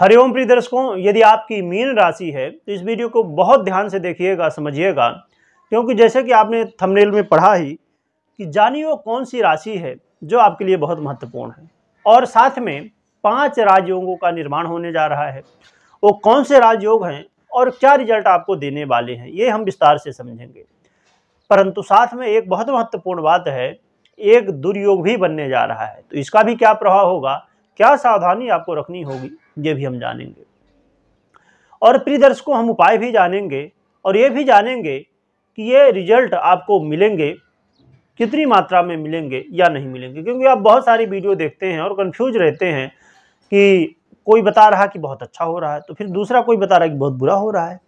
हरिओम प्रिय दर्शकों यदि आपकी मीन राशि है तो इस वीडियो को बहुत ध्यान से देखिएगा समझिएगा क्योंकि जैसे कि आपने थंबनेल में पढ़ा ही कि जानिए कौन सी राशि है जो आपके लिए बहुत महत्वपूर्ण है और साथ में पांच राजयोगों का निर्माण होने जा रहा है वो कौन से राजयोग हैं और क्या रिजल्ट आपको देने वाले हैं ये हम विस्तार से समझेंगे परंतु साथ में एक बहुत महत्वपूर्ण बात है एक दुर्योग भी बनने जा रहा है तो इसका भी क्या प्रभाव होगा क्या सावधानी आपको रखनी होगी ये भी हम जानेंगे और प्रिय दर्शकों हम उपाय भी जानेंगे और ये भी जानेंगे कि ये रिजल्ट आपको मिलेंगे कितनी मात्रा में मिलेंगे या नहीं मिलेंगे क्योंकि आप बहुत सारी वीडियो देखते हैं और कन्फ्यूज रहते हैं कि कोई बता रहा कि बहुत अच्छा हो रहा है तो फिर दूसरा कोई बता रहा है कि बहुत बुरा हो रहा है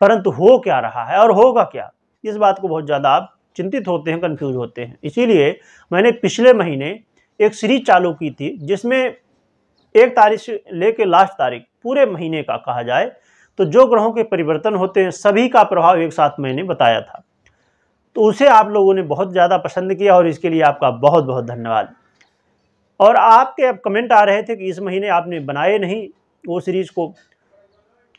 परंतु हो क्या रहा है और होगा क्या इस बात को बहुत ज़्यादा आप चिंतित होते हैं कन्फ्यूज होते हैं इसीलिए मैंने पिछले महीने एक सीरीज चालू की थी जिसमें एक तारीख से लेकर लास्ट तारीख पूरे महीने का कहा जाए तो जो ग्रहों के परिवर्तन होते हैं सभी का प्रभाव एक साथ मैंने बताया था तो उसे आप लोगों ने बहुत ज़्यादा पसंद किया और इसके लिए आपका बहुत बहुत धन्यवाद और आपके अब कमेंट आ रहे थे कि इस महीने आपने बनाए नहीं वो सीरीज़ को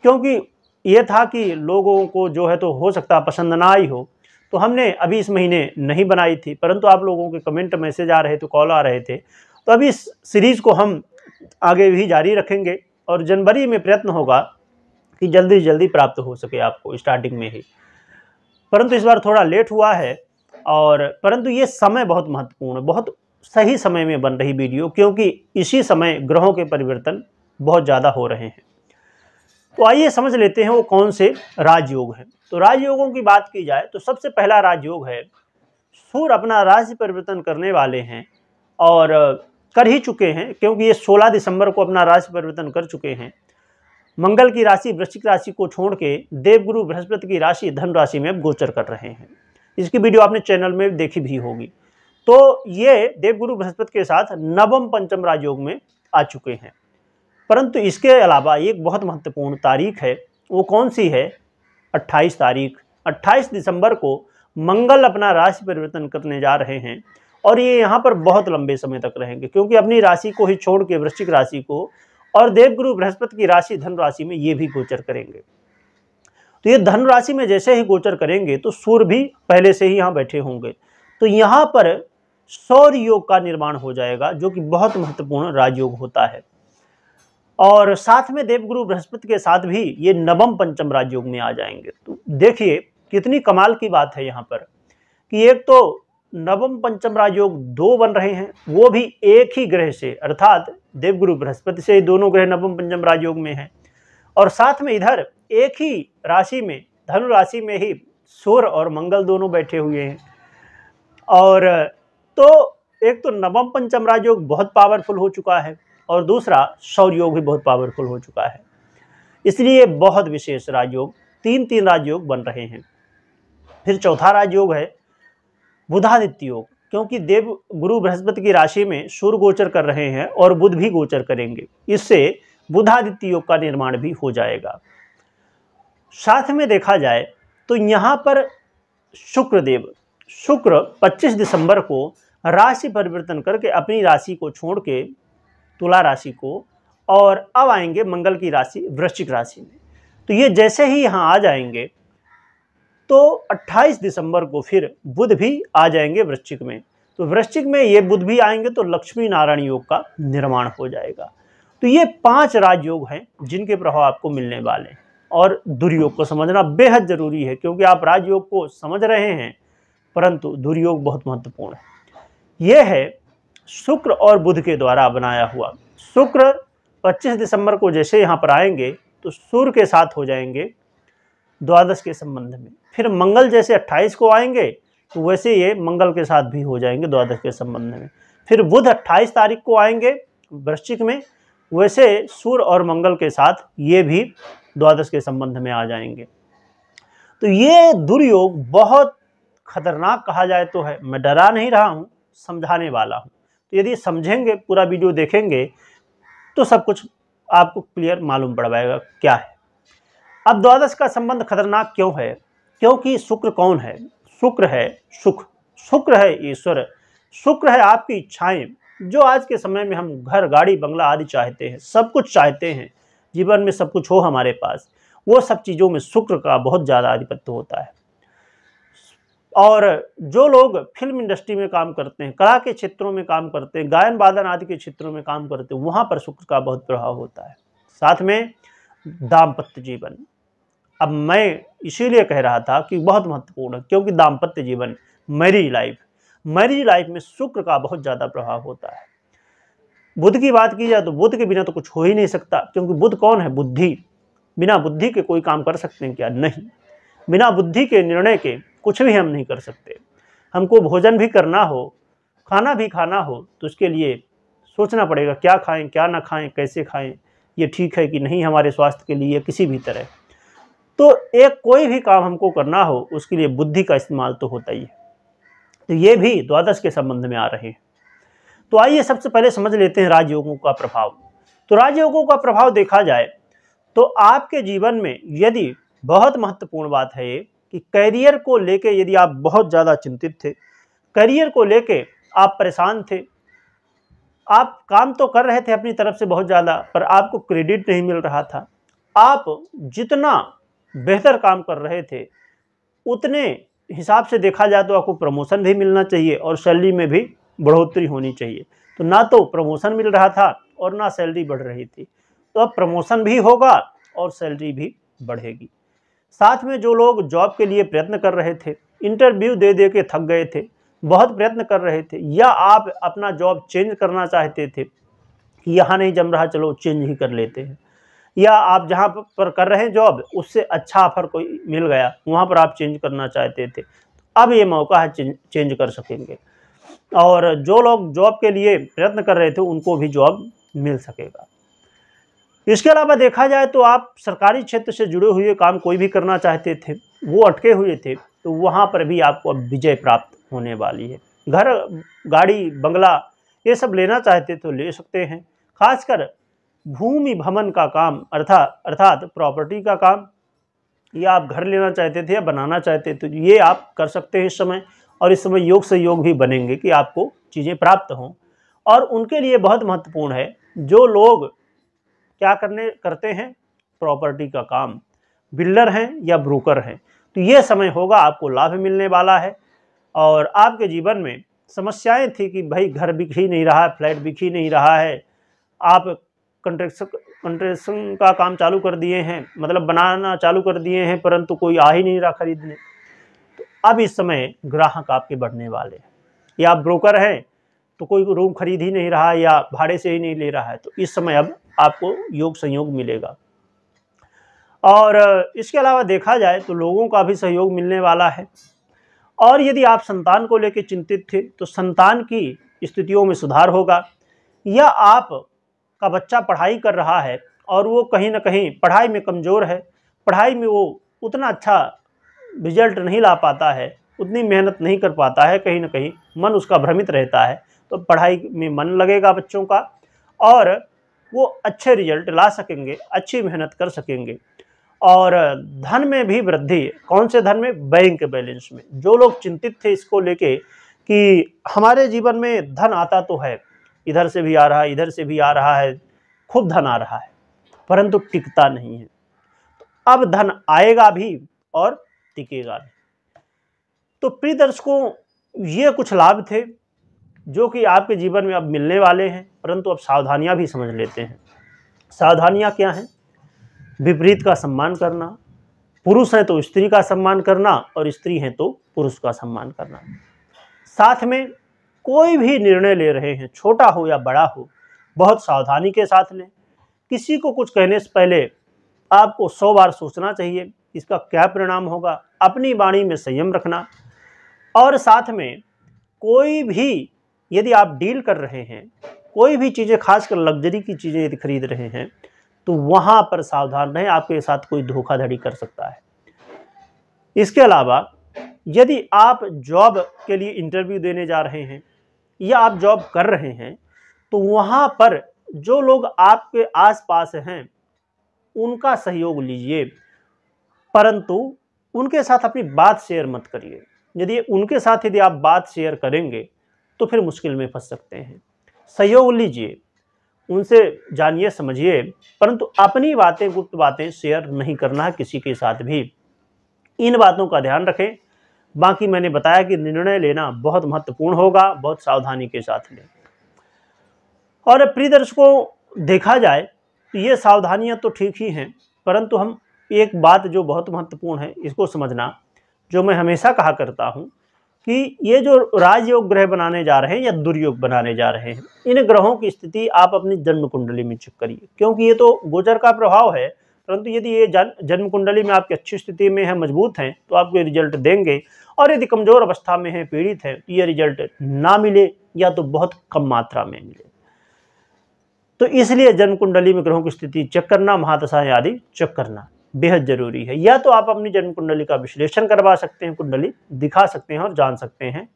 क्योंकि ये था कि लोगों को जो है तो हो सकता पसंद ना आई हो तो हमने अभी इस महीने नहीं बनाई थी परंतु आप लोगों के कमेंट मैसेज आ रहे थे कॉल आ रहे थे तो अभी इस सीरीज़ को हम आगे भी जारी रखेंगे और जनवरी में प्रयत्न होगा कि जल्दी से जल्दी प्राप्त हो सके आपको स्टार्टिंग में ही परंतु इस बार थोड़ा लेट हुआ है और परंतु ये समय बहुत महत्वपूर्ण बहुत सही समय में बन रही वीडियो क्योंकि इसी समय ग्रहों के परिवर्तन बहुत ज़्यादा हो रहे हैं तो आइए समझ लेते हैं वो कौन से राजयोग हैं तो राजयोगों की बात की जाए तो सबसे पहला राजयोग है सूर्य अपना राज्य परिवर्तन करने वाले हैं और कर ही चुके हैं क्योंकि ये 16 दिसंबर को अपना राशि परिवर्तन कर चुके हैं मंगल की राशि वृश्चिक राशि को छोड़ के देवगुरु बृहस्पति की राशि धन राशि में गोचर कर रहे हैं इसकी वीडियो आपने चैनल में देखी भी होगी तो ये देवगुरु बृहस्पति के साथ नवम पंचम राजयोग में आ चुके हैं परंतु इसके अलावा एक बहुत महत्वपूर्ण तारीख है वो कौन सी है 28 तारीख 28 दिसंबर को मंगल अपना राशि परिवर्तन करने जा रहे हैं और ये यहाँ पर बहुत लंबे समय तक रहेंगे क्योंकि अपनी राशि को ही छोड़ के वृश्चिक राशि को और देवगुरु बृहस्पति की राशि धन राशि में ये भी गोचर करेंगे तो ये धन राशि में जैसे ही गोचर करेंगे तो सूर्य भी पहले से ही यहाँ बैठे होंगे तो यहाँ पर सौर योग का निर्माण हो जाएगा जो कि बहुत महत्वपूर्ण राजयोग होता है और साथ में देवगुरु बृहस्पति के साथ भी ये नवम पंचम राजयोग में आ जाएंगे तो देखिए कितनी कमाल की बात है यहाँ पर कि एक तो नवम पंचम राजयोग दो बन रहे हैं वो भी एक ही ग्रह से अर्थात देवगुरु बृहस्पति से दोनों ग्रह नवम पंचम राजयोग में हैं और साथ में इधर एक ही राशि में धनु राशि में ही सूर्य और मंगल दोनों बैठे हुए हैं और तो एक तो नवम पंचम राजयोग बहुत पावरफुल हो चुका है और दूसरा सौर योग भी बहुत पावरफुल हो चुका है इसलिए बहुत विशेष राजयोग तीन तीन राजयोग बन रहे हैं फिर चौथा राजयोग है बुधादित्य योग क्योंकि देव गुरु बृहस्पति की राशि में सूर्य गोचर कर रहे हैं और बुध भी गोचर करेंगे इससे बुधादित्य योग का निर्माण भी हो जाएगा साथ में देखा जाए तो यहाँ पर शुक्र देव शुक्र 25 दिसंबर को राशि परिवर्तन करके अपनी राशि को छोड़ के तुला राशि को और अब आएंगे मंगल की राशि वृश्चिक राशि में तो ये जैसे ही यहाँ आ जाएंगे तो 28 दिसंबर को फिर बुध भी आ जाएंगे वृश्चिक में तो वृश्चिक में ये बुध भी आएंगे तो लक्ष्मी नारायण योग का निर्माण हो जाएगा तो ये पांच राजयोग हैं जिनके प्रभाव आपको मिलने वाले हैं और दुर्योग को समझना बेहद ज़रूरी है क्योंकि आप राजयोग को समझ रहे हैं परंतु दुर्योग बहुत महत्वपूर्ण है यह है शुक्र और बुध के द्वारा बनाया हुआ शुक्र 25 दिसंबर को जैसे यहाँ पर आएंगे तो सूर्य के साथ हो जाएंगे द्वादश के संबंध में फिर मंगल जैसे अट्ठाईस को आएंगे तो वैसे ये मंगल के साथ भी हो जाएंगे द्वादश के संबंध में फिर बुध अट्ठाईस तारीख को आएंगे वृश्चिक में वैसे सूर्य और मंगल के साथ ये भी द्वादश के संबंध में आ जाएंगे तो ये दुर्योग बहुत खतरनाक कहा जाए तो है मैं डरा नहीं रहा हूँ समझाने वाला हूँ तो यदि समझेंगे पूरा वीडियो देखेंगे तो सब कुछ आपको क्लियर मालूम पड़ पाएगा क्या है अब द्वादश का संबंध खतरनाक क्यों है क्योंकि शुक्र कौन है शुक्र है सुख शुक्र है ईश्वर शुक्र है आपकी इच्छाएं जो आज के समय में हम घर गाड़ी बंगला आदि चाहते हैं सब कुछ चाहते हैं जीवन में सब कुछ हो हमारे पास वो सब चीज़ों में शुक्र का बहुत ज़्यादा आधिपत्य होता है और जो लोग फिल्म इंडस्ट्री में काम करते हैं कला के क्षेत्रों में काम करते हैं गायन वादन आदि के क्षेत्रों में काम करते हैं वहाँ पर शुक्र का बहुत प्रभाव होता है साथ में दाम्पत्य जीवन अब मैं इसीलिए कह रहा था कि बहुत महत्वपूर्ण है क्योंकि दाम्पत्य जीवन मैरिज लाइफ मैरिज लाइफ में शुक्र का बहुत ज़्यादा प्रभाव होता है बुद्ध की बात की जाए तो बुद्ध के बिना तो कुछ हो ही नहीं सकता क्योंकि बुद्ध कौन है बुद्धि बिना बुद्धि के कोई काम कर सकते हैं क्या नहीं बिना बुद्धि के निर्णय के कुछ भी हम नहीं कर सकते हमको भोजन भी करना हो खाना भी खाना हो तो उसके लिए सोचना पड़ेगा क्या खाएं क्या ना खाएं कैसे खाएं ये ठीक है कि नहीं हमारे स्वास्थ्य के लिए किसी भी तरह तो एक कोई भी काम हमको करना हो उसके लिए बुद्धि का इस्तेमाल तो होता ही है तो ये भी द्वादश के संबंध में आ रहे हैं तो आइए सबसे पहले समझ लेते हैं राजयोगों का प्रभाव तो राजयोगों का प्रभाव देखा जाए तो आपके जीवन में यदि बहुत महत्वपूर्ण बात है ये कि करियर को लेके यदि आप बहुत ज़्यादा चिंतित थे करियर को लेके आप परेशान थे आप काम तो कर रहे थे अपनी तरफ से बहुत ज़्यादा पर आपको क्रेडिट नहीं मिल रहा था आप जितना बेहतर काम कर रहे थे उतने हिसाब से देखा जाए तो आपको प्रमोशन भी मिलना चाहिए और सैलरी में भी बढ़ोतरी होनी चाहिए तो ना तो प्रमोशन मिल रहा था और ना सैलरी बढ़ रही थी तो अब प्रमोशन भी होगा और सैलरी भी बढ़ेगी साथ में जो लोग जॉब के लिए प्रयत्न कर रहे थे इंटरव्यू दे दे के थक गए थे बहुत प्रयत्न कर रहे थे या आप अपना जॉब चेंज करना चाहते थे कि यहाँ नहीं जम रहा चलो चेंज ही कर लेते हैं या आप जहाँ पर कर रहे हैं जॉब उससे अच्छा ऑफर कोई मिल गया वहाँ पर आप चेंज करना चाहते थे अब ये मौका है चेंज, कर सकेंगे और जो लोग जॉब के लिए प्रयत्न कर रहे थे उनको भी जॉब मिल सकेगा इसके अलावा देखा जाए तो आप सरकारी क्षेत्र से जुड़े हुए काम कोई भी करना चाहते थे वो अटके हुए थे तो वहाँ पर भी आपको अब विजय प्राप्त होने वाली है घर गाड़ी बंगला ये सब लेना चाहते तो ले सकते हैं खासकर भूमि भवन का काम अर्थात अर्थात प्रॉपर्टी का काम या आप घर लेना चाहते थे या बनाना चाहते थे तो ये आप कर सकते हैं इस समय और इस समय योग से योग भी बनेंगे कि आपको चीज़ें प्राप्त हों और उनके लिए बहुत महत्वपूर्ण है जो लोग क्या करने करते हैं प्रॉपर्टी का काम बिल्डर हैं या ब्रोकर हैं तो ये समय होगा आपको लाभ मिलने वाला है और आपके जीवन में समस्याएं थी कि भाई घर बिक ही नहीं रहा है फ्लैट बिक ही नहीं रहा है आप कंट्रेक्शन कंट्रेक्शन का काम चालू कर दिए हैं मतलब बनाना चालू कर दिए हैं परंतु कोई आ ही नहीं रहा खरीदने तो अब इस समय ग्राहक आपके बढ़ने वाले हैं या आप ब्रोकर हैं तो कोई रूम खरीद ही नहीं रहा या भाड़े से ही नहीं ले रहा है तो इस समय अब आपको योग सहयोग मिलेगा और इसके अलावा देखा जाए तो लोगों का भी सहयोग मिलने वाला है और यदि आप संतान को लेकर चिंतित थे तो संतान की स्थितियों में सुधार होगा या आप का बच्चा पढ़ाई कर रहा है और वो कहीं ना कहीं पढ़ाई में कमज़ोर है पढ़ाई में वो उतना अच्छा रिजल्ट नहीं ला पाता है उतनी मेहनत नहीं कर पाता है कहीं ना कहीं मन उसका भ्रमित रहता है तो पढ़ाई में मन लगेगा बच्चों का और वो अच्छे रिजल्ट ला सकेंगे अच्छी मेहनत कर सकेंगे और धन में भी वृद्धि कौन से धन में बैंक बैलेंस में जो लोग चिंतित थे इसको लेके कि हमारे जीवन में धन आता तो है इधर से भी आ रहा है इधर से भी आ रहा है खूब धन आ रहा है परंतु टिकता नहीं है तो अब धन आएगा भी और टिकेगा भी तो प्रिय दर्शकों ये कुछ लाभ थे जो कि आपके जीवन में अब मिलने वाले हैं परंतु अब सावधानियां भी समझ लेते हैं सावधानियां क्या हैं विपरीत का सम्मान करना पुरुष हैं तो स्त्री का सम्मान करना और स्त्री हैं तो पुरुष का सम्मान करना साथ में कोई भी निर्णय ले रहे हैं छोटा हो या बड़ा हो बहुत सावधानी के साथ लें किसी को कुछ कहने से पहले आपको सौ बार सोचना चाहिए इसका क्या परिणाम होगा अपनी वाणी में संयम रखना और साथ में कोई भी यदि आप डील कर रहे हैं कोई भी चीज़ें खासकर लग्जरी की चीज़ें यदि खरीद रहे हैं तो वहाँ पर सावधान रहें आपके साथ कोई धोखाधड़ी कर सकता है इसके अलावा यदि आप जॉब के लिए इंटरव्यू देने जा रहे हैं या आप जॉब कर रहे हैं तो वहाँ पर जो लोग आपके आसपास हैं उनका सहयोग लीजिए परंतु उनके साथ अपनी बात शेयर मत करिए यदि उनके साथ यदि आप बात शेयर करेंगे तो फिर मुश्किल में फंस सकते हैं सहयोग लीजिए उनसे जानिए समझिए परंतु अपनी बातें गुप्त बातें शेयर नहीं करना किसी के साथ भी इन बातों का ध्यान रखें बाकी मैंने बताया कि निर्णय लेना बहुत महत्वपूर्ण होगा बहुत सावधानी के साथ लें और प्रिय दर्शकों देखा जाए तो ये सावधानियां तो ठीक ही हैं परंतु हम एक बात जो बहुत महत्वपूर्ण है इसको समझना जो मैं हमेशा कहा करता हूँ कि ये जो राजयोग ग्रह बनाने जा रहे हैं या दुर्योग बनाने जा रहे हैं इन ग्रहों की स्थिति आप अपनी जन्म कुंडली में चेक करिए क्योंकि ये तो गोचर का प्रभाव है परंतु यदि ये जन्म कुंडली में आपकी अच्छी स्थिति में है मजबूत हैं तो आपको रिजल्ट देंगे और यदि कमज़ोर अवस्था में है पीड़ित है तो ये रिजल्ट ना मिले या तो बहुत कम मात्रा में मिले तो इसलिए जन्म कुंडली में ग्रहों की स्थिति चेक करना महादशाएं आदि चेक करना बेहद जरूरी है या तो आप अपनी जन्म कुंडली का विश्लेषण करवा सकते हैं कुंडली दिखा सकते हैं और जान सकते हैं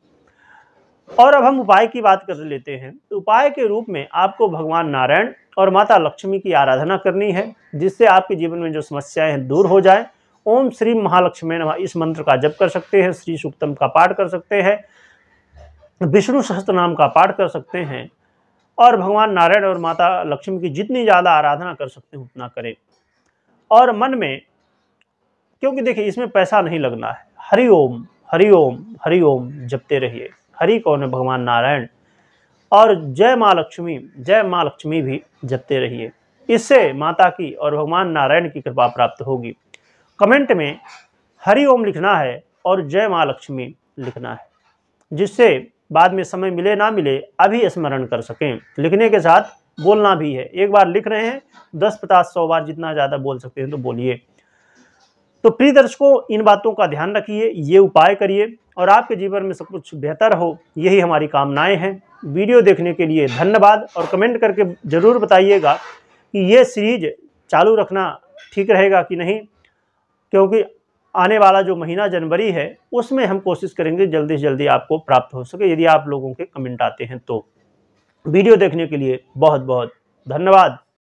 और अब हम उपाय की बात कर लेते हैं तो उपाय के रूप में आपको भगवान नारायण और माता लक्ष्मी की आराधना करनी है जिससे आपके जीवन में जो समस्याएं हैं दूर हो जाए ओम श्री महालक्ष्मी नमः इस मंत्र का जप कर सकते हैं श्री सुक्तम का पाठ कर सकते हैं विष्णु सहस्त्र नाम का पाठ कर सकते हैं और भगवान नारायण और माता लक्ष्मी की जितनी ज़्यादा आराधना कर सकते हैं उतना करें और मन में क्योंकि देखिए इसमें पैसा नहीं लगना है हरि ओम हरि ओम हरि ओम जपते रहिए हरि कौन है भगवान नारायण और जय माँ लक्ष्मी जय माँ लक्ष्मी भी जपते रहिए इससे माता की और भगवान नारायण की कृपा प्राप्त होगी कमेंट में हरि ओम लिखना है और जय माँ लक्ष्मी लिखना है जिससे बाद में समय मिले ना मिले अभी स्मरण कर सकें लिखने के साथ बोलना भी है एक बार लिख रहे हैं दस पचास सौ बार जितना ज़्यादा बोल सकते हैं तो बोलिए तो प्रिय दर्शकों इन बातों का ध्यान रखिए ये उपाय करिए और आपके जीवन में सब कुछ बेहतर हो यही हमारी कामनाएं हैं वीडियो देखने के लिए धन्यवाद और कमेंट करके ज़रूर बताइएगा कि ये सीरीज चालू रखना ठीक रहेगा कि नहीं क्योंकि आने वाला जो महीना जनवरी है उसमें हम कोशिश करेंगे जल्दी से जल्दी आपको प्राप्त हो सके यदि आप लोगों के कमेंट आते हैं तो वीडियो देखने के लिए बहुत बहुत धन्यवाद